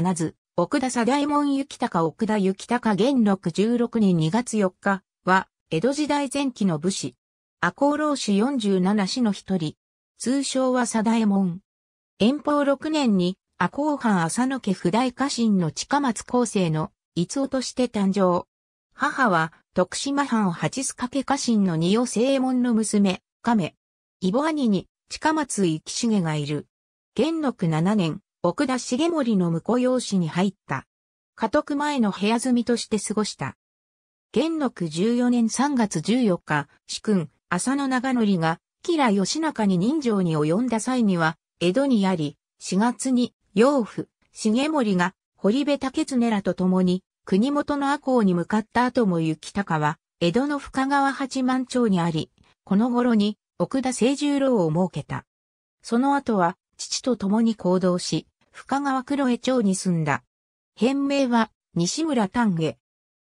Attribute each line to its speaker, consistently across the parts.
Speaker 1: なず、奥田左大門行高奥田行高元禄十六年二月四日は、江戸時代前期の武士。赤穂浪士十七氏の一人。通称は左大門。遠方六年に、赤穂藩浅野家不大家臣の近松厚生の、逸夫として誕生。母は、徳島藩八須掛家臣の二尾正門の娘、亀。イボ兄に、近松行重がいる。元禄七年、奥田重盛の婿養子に入った。家督前の部屋住みとして過ごした。元禄14年3月14日、主君、浅野長則が、吉良義仲に人情に及んだ際には、江戸にあり、4月に、養父、重盛が、堀部竹常らと共に、国元の阿公に向かった後も行きたかは、江戸の深川八幡町にあり、この頃に、奥田清十郎を設けた。その後は、父と共に行動し、深川黒江町に住んだ。変名は西村丹下。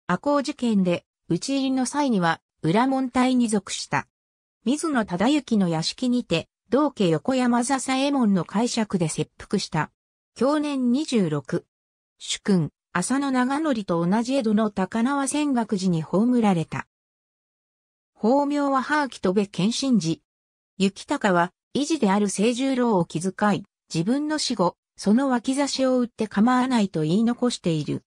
Speaker 1: 阿公事件で討ち入りの際には裏門隊に属した。水野忠之の屋敷にて、道家横山笹右衛門の解釈で切腹した。去年26。主君、浅野長則と同じ江戸の高輪仙岳寺に葬られた。法名はハーキとべ謙信寺。雪高は、維持である清十郎を気遣い、自分の死後、その脇差しを売って構わないと言い残している。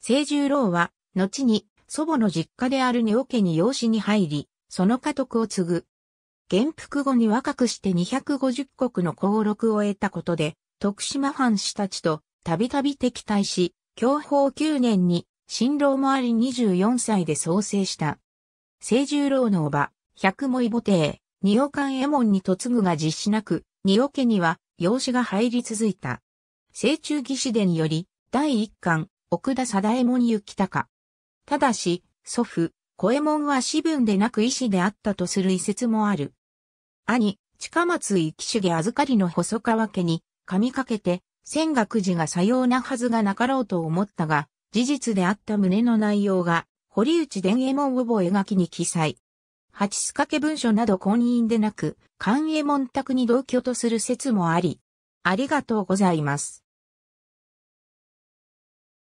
Speaker 1: 清十郎は、後に祖母の実家である根尾家に養子に入り、その家督を継ぐ。元服後に若くして250国の功録を得たことで、徳島藩士たちとたびたび敵対し、享保9年に新郎もあり24歳で創生した。清十郎の叔母、百もい母帝、二尾間右衛門に嫁ぐが実施なく、二尾家には養子が入り続いた。成中義士伝より、第一巻、奥田貞右衛門行高。ただし、祖父、小衛門は私分でなく医師であったとする遺説もある。兄、近松主重預かりの細川家に、噛みかけて、仙岳寺がさようなはずがなかろうと思ったが、事実であった旨の内容が、堀内伝衛門覚え書きに記載。八須掛文書など婚姻でなく、寛衛門宅に同居とする説もあり、ありがとうございます。